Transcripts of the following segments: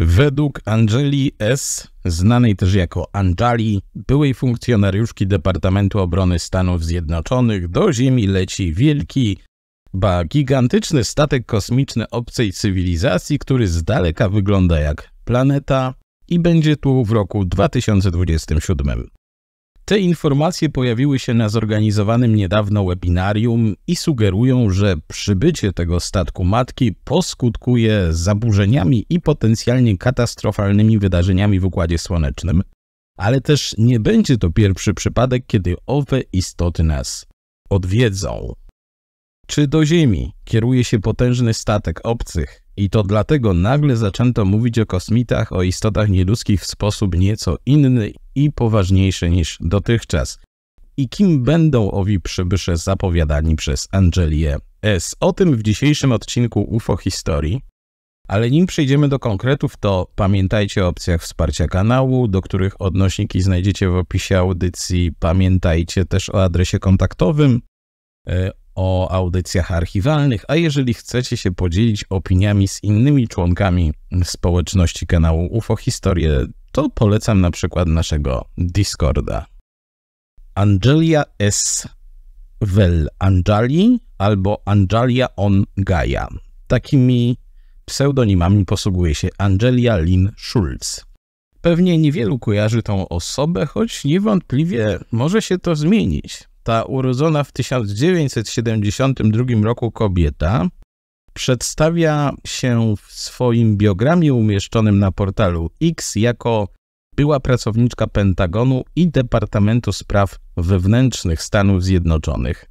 Według Angeli S., znanej też jako Anjali, byłej funkcjonariuszki Departamentu Obrony Stanów Zjednoczonych, do Ziemi leci wielki, ba gigantyczny statek kosmiczny obcej cywilizacji, który z daleka wygląda jak planeta i będzie tu w roku 2027. Te informacje pojawiły się na zorganizowanym niedawno webinarium i sugerują, że przybycie tego statku matki poskutkuje zaburzeniami i potencjalnie katastrofalnymi wydarzeniami w Układzie Słonecznym. Ale też nie będzie to pierwszy przypadek, kiedy owe istoty nas odwiedzą czy do Ziemi kieruje się potężny statek obcych i to dlatego nagle zaczęto mówić o kosmitach, o istotach nieludzkich w sposób nieco inny i poważniejszy niż dotychczas. I kim będą owi przybysze zapowiadani przez Angelię S? O tym w dzisiejszym odcinku UFO Historii. Ale nim przejdziemy do konkretów, to pamiętajcie o opcjach wsparcia kanału, do których odnośniki znajdziecie w opisie audycji. Pamiętajcie też o adresie kontaktowym e, o audycjach archiwalnych, a jeżeli chcecie się podzielić opiniami z innymi członkami społeczności kanału UFO Historie, to polecam na przykład naszego Discorda. Angelia S. Vel Anjali albo Angelia on Gaia. Takimi pseudonimami posługuje się Angelia Lin Schulz. Pewnie niewielu kojarzy tą osobę, choć niewątpliwie może się to zmienić. Ta urodzona w 1972 roku kobieta przedstawia się w swoim biogramie umieszczonym na portalu X jako była pracowniczka Pentagonu i Departamentu Spraw Wewnętrznych Stanów Zjednoczonych.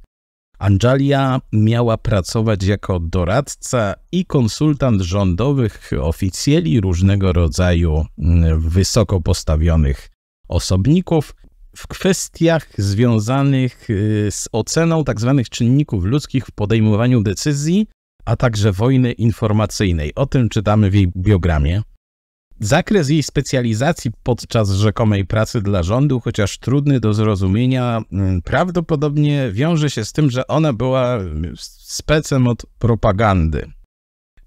Angelia miała pracować jako doradca i konsultant rządowych oficjeli różnego rodzaju mm, wysoko postawionych osobników, w kwestiach związanych y, z oceną tzw. Tak czynników ludzkich w podejmowaniu decyzji, a także wojny informacyjnej. O tym czytamy w jej biogramie. Zakres jej specjalizacji podczas rzekomej pracy dla rządu, chociaż trudny do zrozumienia, y, prawdopodobnie wiąże się z tym, że ona była specem od propagandy.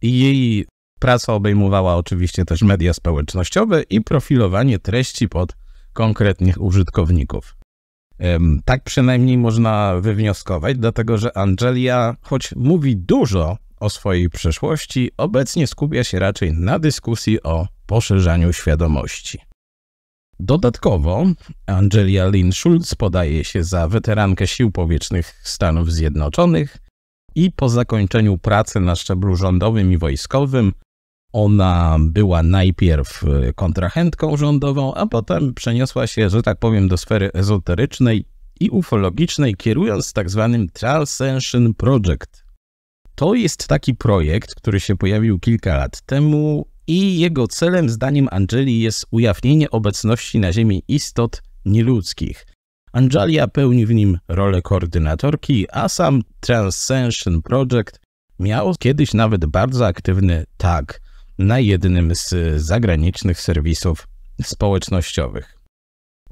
I jej praca obejmowała oczywiście też media społecznościowe i profilowanie treści pod konkretnych użytkowników. Tak przynajmniej można wywnioskować, dlatego że Angelia, choć mówi dużo o swojej przeszłości, obecnie skupia się raczej na dyskusji o poszerzaniu świadomości. Dodatkowo Angelia Lynn Schulz podaje się za weterankę Sił Powietrznych Stanów Zjednoczonych i po zakończeniu pracy na szczeblu rządowym i wojskowym ona była najpierw e, kontrahentką rządową, a potem przeniosła się, że tak powiem, do sfery ezoterycznej i ufologicznej, kierując tak zwanym Transcension Project. To jest taki projekt, który się pojawił kilka lat temu i jego celem, zdaniem Angeli, jest ujawnienie obecności na Ziemi istot nieludzkich. Angelia pełni w nim rolę koordynatorki, a sam Transcension Project miał kiedyś nawet bardzo aktywny tag – na jednym z y, zagranicznych serwisów społecznościowych.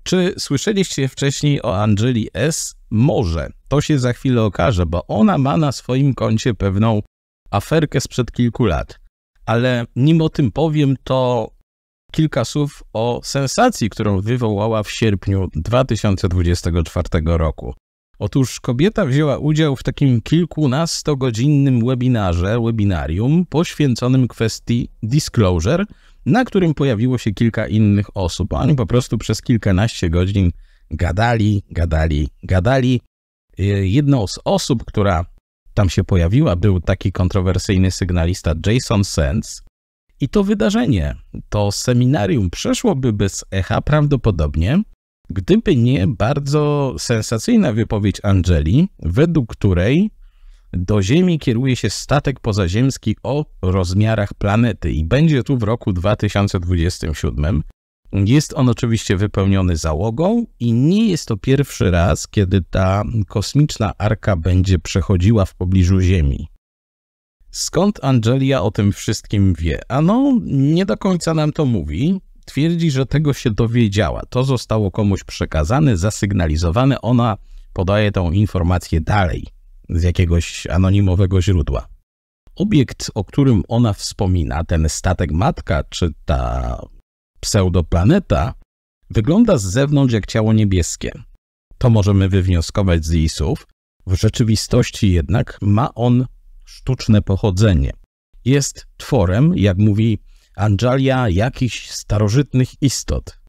Czy słyszeliście wcześniej o Angeli S? Może. To się za chwilę okaże, bo ona ma na swoim koncie pewną aferkę sprzed kilku lat. Ale nim o tym powiem, to kilka słów o sensacji, którą wywołała w sierpniu 2024 roku. Otóż kobieta wzięła udział w takim kilkunastogodzinnym webinarze, webinarium poświęconym kwestii disclosure, na którym pojawiło się kilka innych osób. Oni po prostu przez kilkanaście godzin gadali, gadali, gadali. Y, jedną z osób, która tam się pojawiła, był taki kontrowersyjny sygnalista Jason Sands. I to wydarzenie, to seminarium przeszłoby bez echa prawdopodobnie, Gdyby nie bardzo sensacyjna wypowiedź Angeli, według której do Ziemi kieruje się statek pozaziemski o rozmiarach planety i będzie tu w roku 2027. Jest on oczywiście wypełniony załogą i nie jest to pierwszy raz, kiedy ta kosmiczna arka będzie przechodziła w pobliżu Ziemi. Skąd Angelia o tym wszystkim wie? Ano, nie do końca nam to mówi twierdzi, że tego się dowiedziała. To zostało komuś przekazane, zasygnalizowane. Ona podaje tą informację dalej z jakiegoś anonimowego źródła. Obiekt, o którym ona wspomina, ten statek matka czy ta pseudoplaneta, wygląda z zewnątrz jak ciało niebieskie. To możemy wywnioskować z jej słów. W rzeczywistości jednak ma on sztuczne pochodzenie. Jest tworem, jak mówi Angelia jakichś starożytnych istot.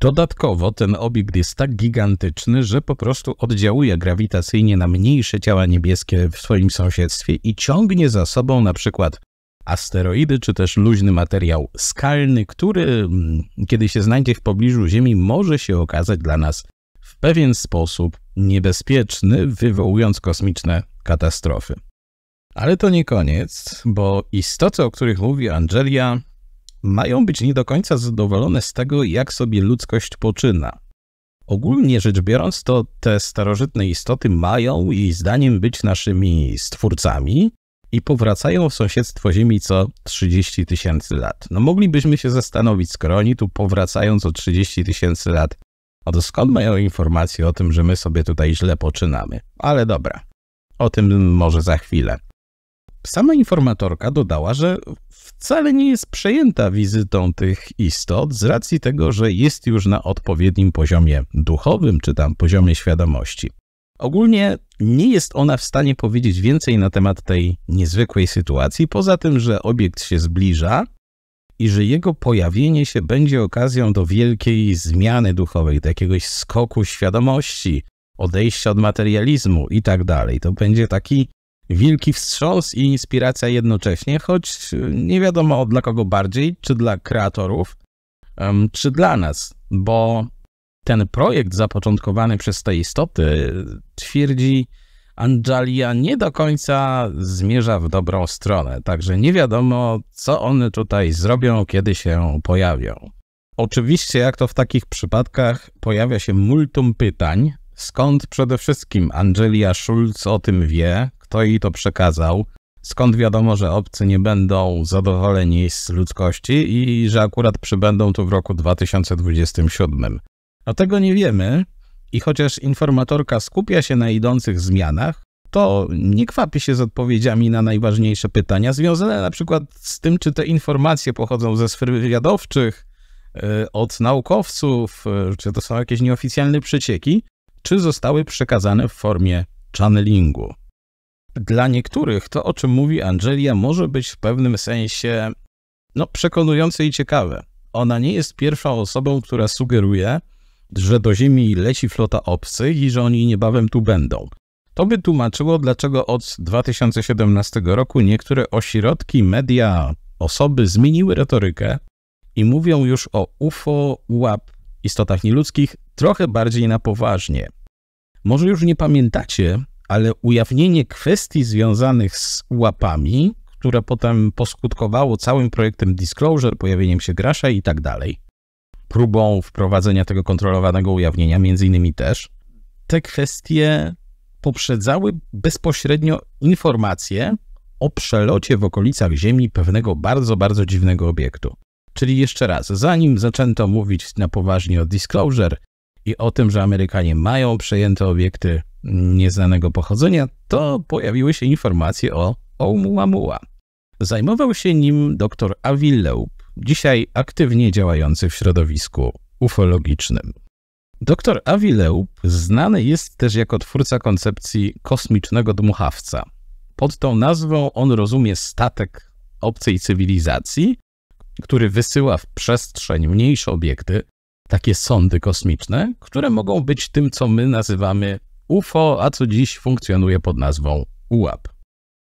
Dodatkowo ten obiekt jest tak gigantyczny, że po prostu oddziałuje grawitacyjnie na mniejsze ciała niebieskie w swoim sąsiedztwie i ciągnie za sobą na przykład asteroidy czy też luźny materiał skalny, który mm, kiedy się znajdzie w pobliżu Ziemi może się okazać dla nas w pewien sposób niebezpieczny, wywołując kosmiczne katastrofy. Ale to nie koniec, bo istoty, o których mówi Angelia, mają być nie do końca zadowolone z tego, jak sobie ludzkość poczyna. Ogólnie rzecz biorąc, to te starożytne istoty mają i zdaniem być naszymi stwórcami i powracają w sąsiedztwo Ziemi co 30 tysięcy lat. No moglibyśmy się zastanowić, skoro oni tu powracają co 30 tysięcy lat, no to skąd mają informacje o tym, że my sobie tutaj źle poczynamy? Ale dobra, o tym może za chwilę. Sama informatorka dodała, że wcale nie jest przejęta wizytą tych istot z racji tego, że jest już na odpowiednim poziomie duchowym czy tam poziomie świadomości. Ogólnie nie jest ona w stanie powiedzieć więcej na temat tej niezwykłej sytuacji, poza tym, że obiekt się zbliża i że jego pojawienie się będzie okazją do wielkiej zmiany duchowej, do jakiegoś skoku świadomości, odejścia od materializmu i tak dalej. To będzie taki Wielki wstrząs i inspiracja jednocześnie, choć e, nie wiadomo dla kogo bardziej, czy dla kreatorów, czy dla nas, bo ten projekt zapoczątkowany przez te istoty, e, twierdzi Angelia, nie do końca zmierza w dobrą stronę, także nie wiadomo, co one tutaj zrobią, kiedy się pojawią. Oczywiście, jak to w takich przypadkach, pojawia się multum pytań, skąd przede wszystkim Angelia Schulz o tym wie, to i to przekazał, skąd wiadomo, że obcy nie będą zadowoleni z ludzkości i że akurat przybędą tu w roku 2027. A tego nie wiemy i chociaż informatorka skupia się na idących zmianach, to nie kwapi się z odpowiedziami na najważniejsze pytania związane na przykład z tym, czy te informacje pochodzą ze sfer wywiadowczych, e, od naukowców, e, czy to są jakieś nieoficjalne przecieki, czy zostały przekazane w formie channelingu. Dla niektórych to, o czym mówi Angelia, może być w pewnym sensie no, przekonujące i ciekawe. Ona nie jest pierwszą osobą, która sugeruje, że do Ziemi leci flota obcych i że oni niebawem tu będą. To by tłumaczyło, dlaczego od 2017 roku niektóre ośrodki, media, osoby zmieniły retorykę i mówią już o UFO, UAP, istotach nieludzkich trochę bardziej na poważnie. Może już nie pamiętacie, ale ujawnienie kwestii związanych z łapami, które potem poskutkowało całym projektem Disclosure, pojawieniem się grasza i tak dalej, próbą wprowadzenia tego kontrolowanego ujawnienia, między innymi też, te kwestie poprzedzały bezpośrednio informacje o przelocie w okolicach Ziemi pewnego bardzo, bardzo dziwnego obiektu. Czyli jeszcze raz, zanim zaczęto mówić na poważnie o disclosure, i o tym, że Amerykanie mają przejęte obiekty nieznanego pochodzenia, to pojawiły się informacje o Oumuamua. Zajmował się nim dr Avi dzisiaj aktywnie działający w środowisku ufologicznym. Dr Avi znany jest też jako twórca koncepcji kosmicznego dmuchawca. Pod tą nazwą on rozumie statek obcej cywilizacji, który wysyła w przestrzeń mniejsze obiekty, takie sondy kosmiczne, które mogą być tym, co my nazywamy UFO, a co dziś funkcjonuje pod nazwą UAP.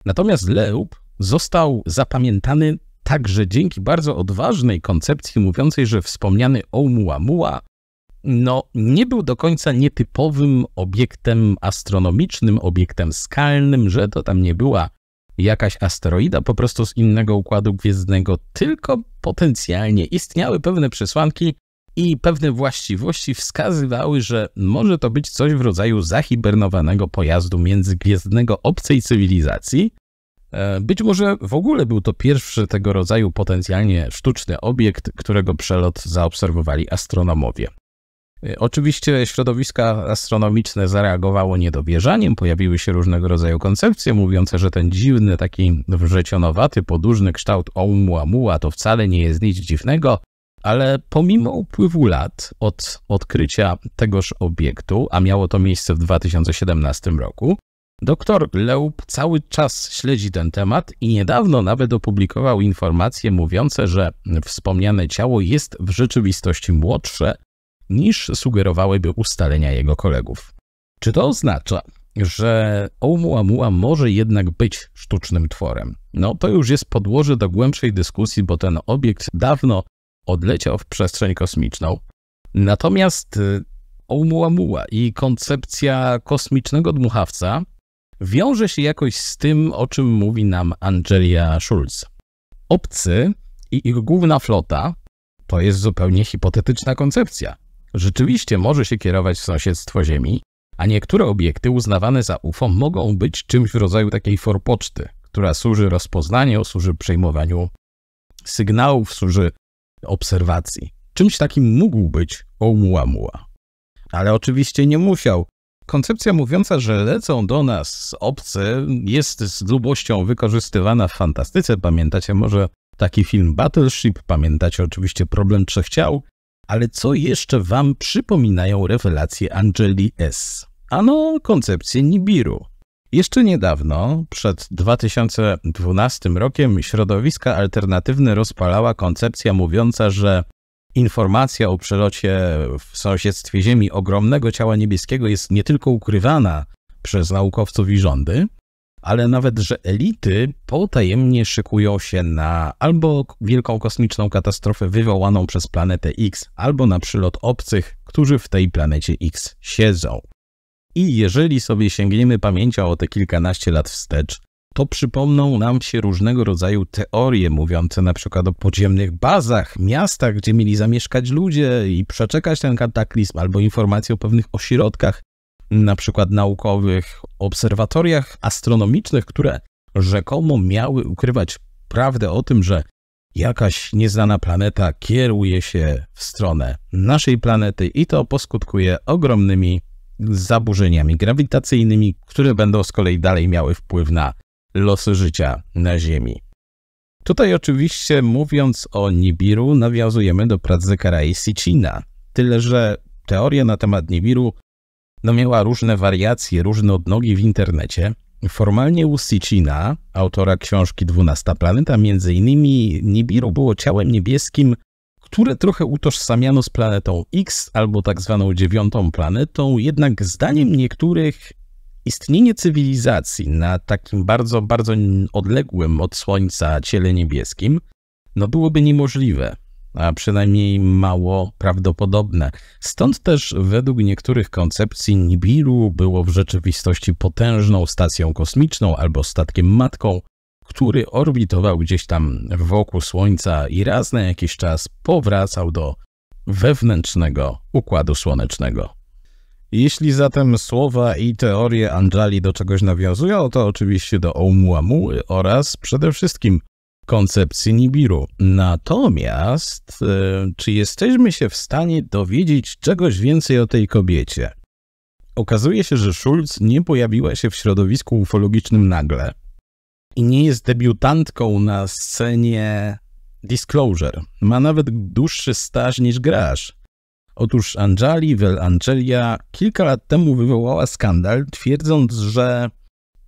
Natomiast LEUP został zapamiętany także dzięki bardzo odważnej koncepcji mówiącej, że wspomniany Oumuamua no, nie był do końca nietypowym obiektem astronomicznym, obiektem skalnym, że to tam nie była jakaś asteroida po prostu z innego układu gwiezdnego, tylko potencjalnie istniały pewne przesłanki, i pewne właściwości wskazywały, że może to być coś w rodzaju zahibernowanego pojazdu międzygwiezdnego obcej cywilizacji. E, być może w ogóle był to pierwszy tego rodzaju potencjalnie sztuczny obiekt, którego przelot zaobserwowali astronomowie. E, oczywiście środowiska astronomiczne zareagowało niedowierzaniem, pojawiły się różnego rodzaju koncepcje mówiące, że ten dziwny, taki wrzecionowaty, podłużny kształt Oumuamua to wcale nie jest nic dziwnego, ale pomimo upływu lat od odkrycia tegoż obiektu, a miało to miejsce w 2017 roku, Doktor Leub cały czas śledzi ten temat i niedawno nawet opublikował informacje mówiące, że wspomniane ciało jest w rzeczywistości młodsze niż sugerowałyby ustalenia jego kolegów. Czy to oznacza, że Oumuamua może jednak być sztucznym tworem? No to już jest podłoże do głębszej dyskusji, bo ten obiekt dawno odleciał w przestrzeń kosmiczną. Natomiast y, Oumuamua i koncepcja kosmicznego dmuchawca wiąże się jakoś z tym, o czym mówi nam Angelia Schulz. Obcy i ich główna flota to jest zupełnie hipotetyczna koncepcja. Rzeczywiście może się kierować w sąsiedztwo Ziemi, a niektóre obiekty uznawane za UFO mogą być czymś w rodzaju takiej forpoczty, która służy rozpoznaniu, służy przejmowaniu sygnałów, służy obserwacji. Czymś takim mógł być Oumuamua. Ale oczywiście nie musiał. Koncepcja mówiąca, że lecą do nas obce, jest z lubością wykorzystywana w fantastyce. Pamiętacie może taki film Battleship, pamiętacie oczywiście Problem Trzech Ciał, ale co jeszcze wam przypominają rewelacje Angeli S? Ano koncepcję Nibiru. Jeszcze niedawno, przed 2012 rokiem, środowiska alternatywne rozpalała koncepcja mówiąca, że informacja o przelocie w sąsiedztwie Ziemi ogromnego ciała niebieskiego jest nie tylko ukrywana przez naukowców i rządy, ale nawet, że elity potajemnie szykują się na albo wielką kosmiczną katastrofę wywołaną przez planetę X, albo na przylot obcych, którzy w tej planecie X siedzą. I jeżeli sobie sięgniemy pamięcią o te kilkanaście lat wstecz, to przypomną nam się różnego rodzaju teorie mówiące na przykład o podziemnych bazach, miastach, gdzie mieli zamieszkać ludzie i przeczekać ten kataklizm, albo informacje o pewnych ośrodkach, na przykład naukowych, obserwatoriach astronomicznych, które rzekomo miały ukrywać prawdę o tym, że jakaś nieznana planeta kieruje się w stronę naszej planety i to poskutkuje ogromnymi zaburzeniami grawitacyjnymi, które będą z kolei dalej miały wpływ na losy życia na Ziemi. Tutaj oczywiście mówiąc o Nibiru nawiązujemy do prac Zekara i Sicina, tyle że teoria na temat Nibiru no miała różne wariacje, różne odnogi w internecie. Formalnie u Sicina, autora książki 12 planeta, między innymi Nibiru było ciałem niebieskim które trochę utożsamiano z planetą X albo tak zwaną dziewiątą planetą, jednak zdaniem niektórych istnienie cywilizacji na takim bardzo, bardzo odległym od Słońca ciele niebieskim no byłoby niemożliwe, a przynajmniej mało prawdopodobne. Stąd też według niektórych koncepcji Nibiru było w rzeczywistości potężną stacją kosmiczną albo statkiem matką, który orbitował gdzieś tam wokół Słońca i raz na jakiś czas powracał do wewnętrznego układu słonecznego. Jeśli zatem słowa i teorie Anjali do czegoś nawiązują, to oczywiście do Oumuamuły oraz przede wszystkim koncepcji Nibiru. Natomiast, e, czy jesteśmy się w stanie dowiedzieć czegoś więcej o tej kobiecie? Okazuje się, że Schulz nie pojawiła się w środowisku ufologicznym nagle i nie jest debiutantką na scenie Disclosure. Ma nawet dłuższy staż niż graż. Otóż Anjali Vel Angelia kilka lat temu wywołała skandal, twierdząc, że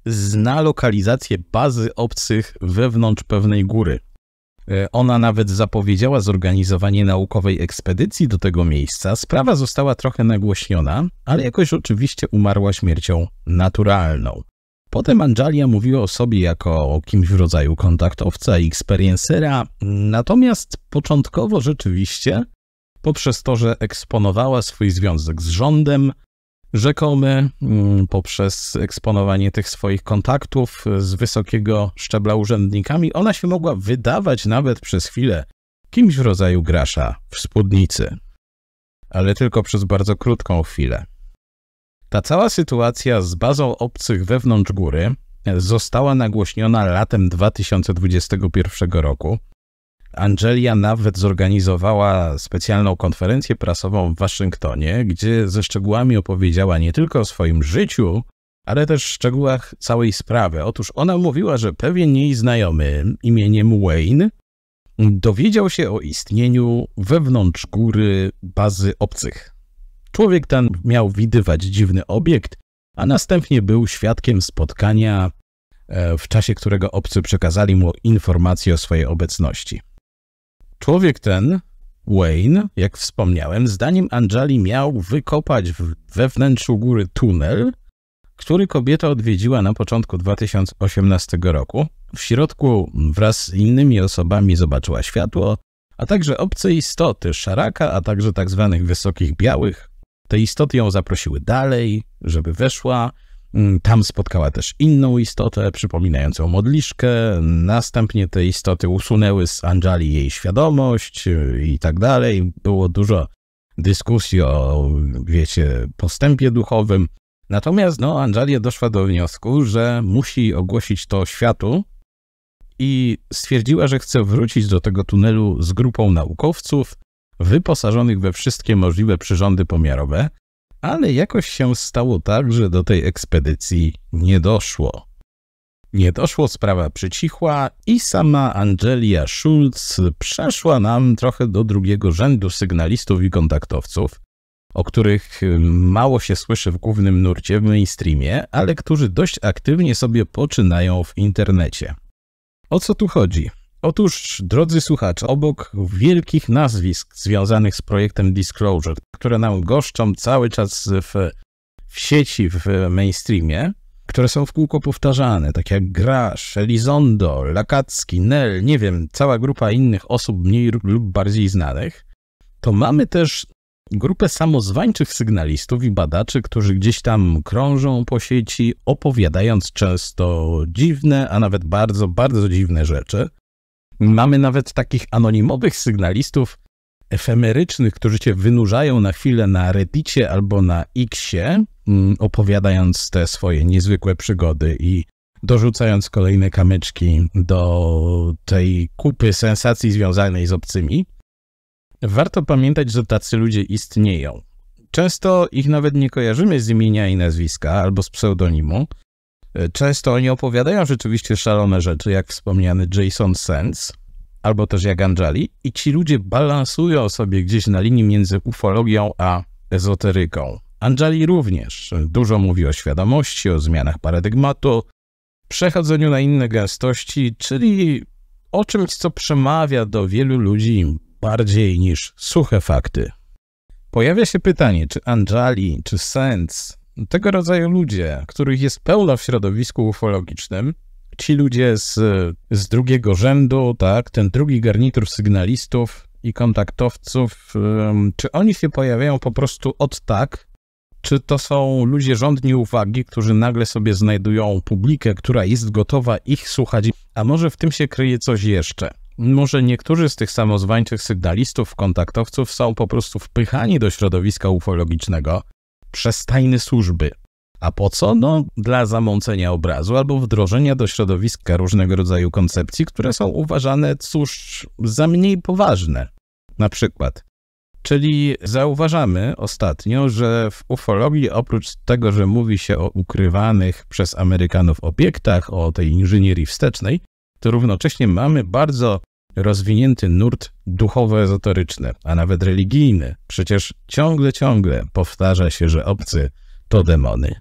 zna lokalizację bazy obcych wewnątrz pewnej góry. E, ona nawet zapowiedziała zorganizowanie naukowej ekspedycji do tego miejsca. Sprawa została trochę nagłośniona, ale jakoś oczywiście umarła śmiercią naturalną. Potem Angelia mówiła o sobie jako o kimś w rodzaju kontaktowca i experiencera, natomiast początkowo rzeczywiście, poprzez to, że eksponowała swój związek z rządem, rzekomy, mm, poprzez eksponowanie tych swoich kontaktów z wysokiego szczebla urzędnikami, ona się mogła wydawać nawet przez chwilę kimś w rodzaju grasza w spódnicy. Ale tylko przez bardzo krótką chwilę. Ta cała sytuacja z bazą obcych wewnątrz góry została nagłośniona latem 2021 roku. Angelia nawet zorganizowała specjalną konferencję prasową w Waszyngtonie, gdzie ze szczegółami opowiedziała nie tylko o swoim życiu, ale też w szczegółach całej sprawy. Otóż ona mówiła, że pewien jej znajomy imieniem Wayne dowiedział się o istnieniu wewnątrz góry bazy obcych. Człowiek ten miał widywać dziwny obiekt, a następnie był świadkiem spotkania, e, w czasie którego obcy przekazali mu informacje o swojej obecności. Człowiek ten, Wayne, jak wspomniałem, zdaniem Anjali miał wykopać we wnętrzu góry tunel, który kobieta odwiedziła na początku 2018 roku. W środku wraz z innymi osobami zobaczyła światło, a także obce istoty, szaraka, a także tzw. Tak wysokich białych, te istoty ją zaprosiły dalej, żeby weszła. Mm, tam spotkała też inną istotę, przypominającą modliszkę. Następnie te istoty usunęły z Anjali jej świadomość y, i tak dalej. Było dużo dyskusji o, wiecie, postępie duchowym. Natomiast no, Anjalia doszła do wniosku, że musi ogłosić to światu i stwierdziła, że chce wrócić do tego tunelu z grupą naukowców, wyposażonych we wszystkie możliwe przyrządy pomiarowe, ale jakoś się stało tak, że do tej ekspedycji nie doszło. Nie doszło, sprawa przycichła i sama Angelia Schulz przeszła nam trochę do drugiego rzędu sygnalistów i kontaktowców, o których mało się słyszy w głównym nurcie w mainstreamie, ale którzy dość aktywnie sobie poczynają w internecie. O co tu chodzi? Otóż, drodzy słuchacze, obok wielkich nazwisk związanych z projektem Disclosure, które nam goszczą cały czas w, w sieci, w mainstreamie, które są w kółko powtarzane, tak jak Grasz, Elizondo, Lakacki, Nel, nie wiem, cała grupa innych osób mniej lub bardziej znanych, to mamy też grupę samozwańczych sygnalistów i badaczy, którzy gdzieś tam krążą po sieci, opowiadając często dziwne, a nawet bardzo, bardzo dziwne rzeczy. Mamy nawet takich anonimowych sygnalistów efemerycznych, którzy cię wynurzają na chwilę na Reddicie albo na Xie, mm, opowiadając te swoje niezwykłe przygody i dorzucając kolejne kamyczki do tej kupy sensacji związanej z obcymi. Warto pamiętać, że tacy ludzie istnieją. Często ich nawet nie kojarzymy z imienia i nazwiska albo z pseudonimu, Często oni opowiadają rzeczywiście szalone rzeczy, jak wspomniany Jason Sens, albo też jak Anjali, i ci ludzie balansują sobie gdzieś na linii między ufologią a ezoteryką. Anjali również dużo mówi o świadomości, o zmianach paradygmatu, przechodzeniu na inne gęstości, czyli o czymś, co przemawia do wielu ludzi bardziej niż suche fakty. Pojawia się pytanie, czy Anjali, czy Sens tego rodzaju ludzie, których jest pełno w środowisku ufologicznym, ci ludzie z, z drugiego rzędu, tak, ten drugi garnitur sygnalistów i kontaktowców, czy oni się pojawiają po prostu od tak, czy to są ludzie rządni uwagi, którzy nagle sobie znajdują publikę, która jest gotowa ich słuchać, a może w tym się kryje coś jeszcze? Może niektórzy z tych samozwańczych sygnalistów, kontaktowców są po prostu wpychani do środowiska ufologicznego, przez tajne służby. A po co? No, dla zamącenia obrazu albo wdrożenia do środowiska różnego rodzaju koncepcji, które są uważane, cóż, za mniej poważne. Na przykład. Czyli zauważamy ostatnio, że w ufologii oprócz tego, że mówi się o ukrywanych przez Amerykanów obiektach, o tej inżynierii wstecznej, to równocześnie mamy bardzo rozwinięty nurt duchowo-ezoteryczny, a nawet religijny. Przecież ciągle, ciągle powtarza się, że obcy to demony.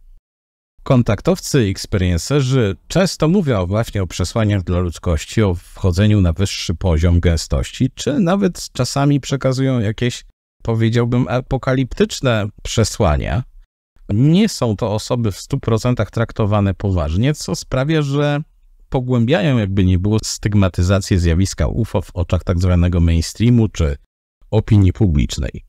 Kontaktowcy i eksperiencerzy często mówią właśnie o przesłaniach dla ludzkości, o wchodzeniu na wyższy poziom gęstości, czy nawet czasami przekazują jakieś, powiedziałbym, apokaliptyczne przesłania. Nie są to osoby w 100% traktowane poważnie, co sprawia, że pogłębiają, jakby nie było, stygmatyzację zjawiska UFO w oczach tak zwanego mainstreamu czy opinii publicznej.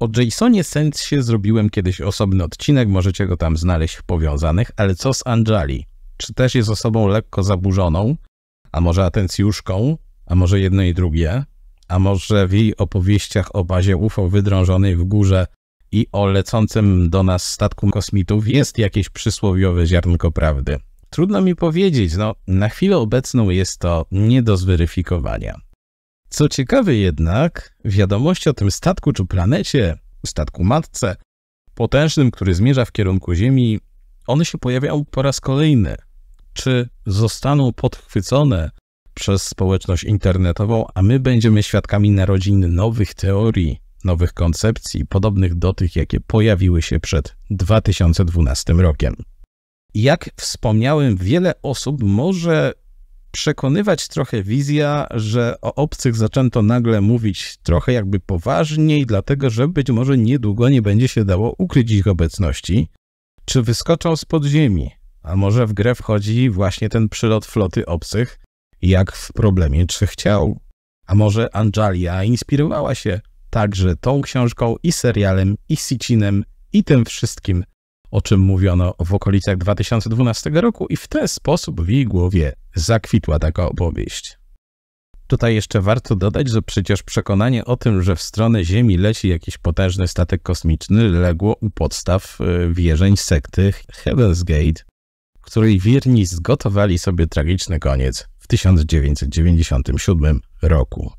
O Jasonie Sensie zrobiłem kiedyś osobny odcinek, możecie go tam znaleźć w powiązanych, ale co z Anjali? Czy też jest osobą lekko zaburzoną? A może atencjuszką? A może jedno i drugie? A może w jej opowieściach o bazie UFO wydrążonej w górze i o lecącym do nas statku kosmitów jest jakieś przysłowiowe ziarnko prawdy? Trudno mi powiedzieć, no na chwilę obecną jest to nie do zweryfikowania. Co ciekawe jednak, wiadomości o tym statku czy planecie, statku matce, potężnym, który zmierza w kierunku Ziemi, one się pojawiają po raz kolejny. Czy zostaną podchwycone przez społeczność internetową, a my będziemy świadkami narodzin nowych teorii, nowych koncepcji, podobnych do tych, jakie pojawiły się przed 2012 rokiem jak wspomniałem, wiele osób może przekonywać trochę wizja, że o obcych zaczęto nagle mówić trochę jakby poważniej, dlatego że być może niedługo nie będzie się dało ukryć ich obecności. Czy wyskoczą z podziemi? A może w grę wchodzi właśnie ten przylot floty obcych, jak w problemie czy chciał, A może Angelia inspirowała się także tą książką i serialem, i Sicinem, i tym wszystkim, o czym mówiono w okolicach 2012 roku i w ten sposób w jej głowie zakwitła taka opowieść. Tutaj jeszcze warto dodać, że przecież przekonanie o tym, że w stronę Ziemi leci jakiś potężny statek kosmiczny, legło u podstaw e, wierzeń sekty Heaven's Gate, której wierni zgotowali sobie tragiczny koniec w 1997 roku.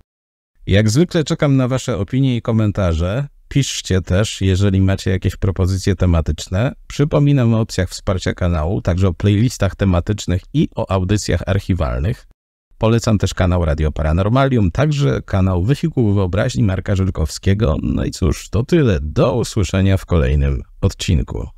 Jak zwykle czekam na Wasze opinie i komentarze piszcie też, jeżeli macie jakieś propozycje tematyczne. Przypominam o opcjach wsparcia kanału, także o playlistach tematycznych i o audycjach archiwalnych. Polecam też kanał Radio Paranormalium, także kanał Wysiłku Wyobraźni Marka Żylkowskiego. No i cóż, to tyle. Do usłyszenia w kolejnym odcinku.